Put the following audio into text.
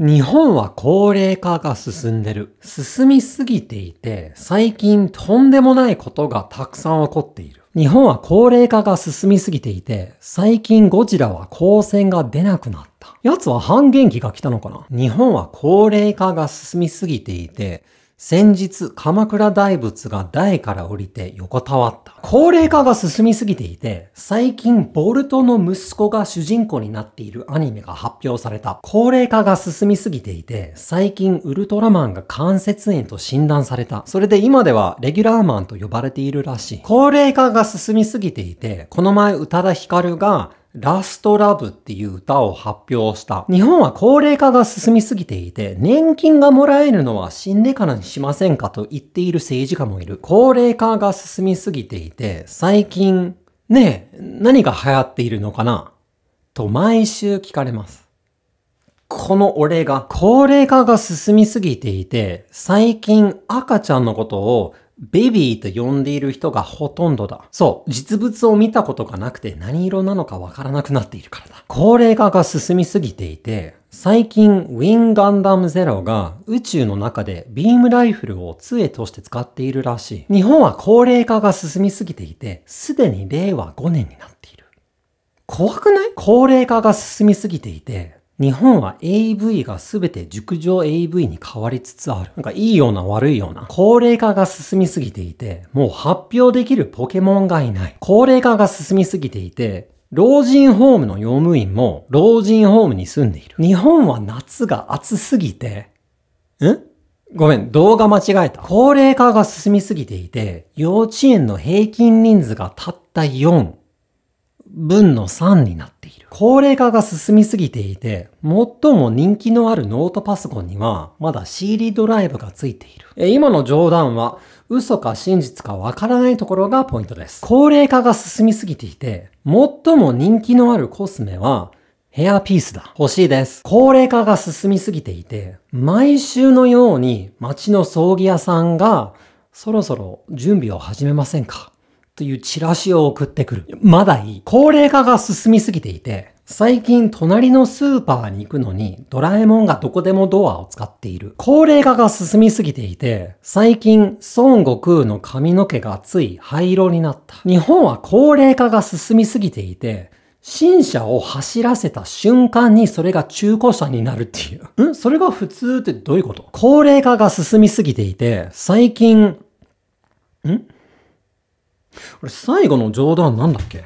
日本は高齢化が進んでる。進みすぎていて、最近とんでもないことがたくさん起こっている。日本は高齢化が進みすぎていて、最近ゴジラは光線が出なくなった。奴は半減期が来たのかな日本は高齢化が進みすぎていて、先日、鎌倉大仏が台から降りて横たわった。高齢化が進みすぎていて、最近、ボルトの息子が主人公になっているアニメが発表された。高齢化が進みすぎていて、最近、ウルトラマンが関節炎と診断された。それで今では、レギュラーマンと呼ばれているらしい。高齢化が進みすぎていて、この前、宇多田ヒカルが、ラストラブっていう歌を発表した。日本は高齢化が進みすぎていて、年金がもらえるのは死んでからにしませんかと言っている政治家もいる。高齢化が進みすぎていて、最近、ねえ、何が流行っているのかなと毎週聞かれます。この俺が、高齢化が進みすぎていて、最近赤ちゃんのことをベビーと呼んでいる人がほとんどだ。そう、実物を見たことがなくて何色なのかわからなくなっているからだ。高齢化が進みすぎていて、最近、ウィン・ガンダムゼロが宇宙の中でビームライフルを杖として使っているらしい。日本は高齢化が進みすぎていて、すでに令和5年になっている。怖くない高齢化が進みすぎていて、日本は AV がすべて熟女 AV に変わりつつある。なんかいいような悪いような。高齢化が進みすぎていて、もう発表できるポケモンがいない。高齢化が進みすぎていて、老人ホームの用務員も老人ホームに住んでいる。日本は夏が暑すぎて、んごめん、動画間違えた。高齢化が進みすぎていて、幼稚園の平均人数がたった4。分の3になっている。高齢化が進みすぎていて、最も人気のあるノートパソコンには、まだ CD ドライブがついている。え今の冗談は、嘘か真実かわからないところがポイントです。高齢化が進みすぎていて、最も人気のあるコスメは、ヘアピースだ。欲しいです。高齢化が進みすぎていて、毎週のように街の葬儀屋さんが、そろそろ準備を始めませんかというチラシを送ってくる。まだいい。高齢化が進みすぎていて、最近隣のスーパーに行くのにドラえもんがどこでもドアを使っている。高齢化が進みすぎていて、最近孫悟空の髪の毛がつい灰色になった。日本は高齢化が進みすぎていて、新車を走らせた瞬間にそれが中古車になるっていう。んそれが普通ってどういうこと高齢化が進みすぎていて、最近、ん俺最後の冗談なんだっけ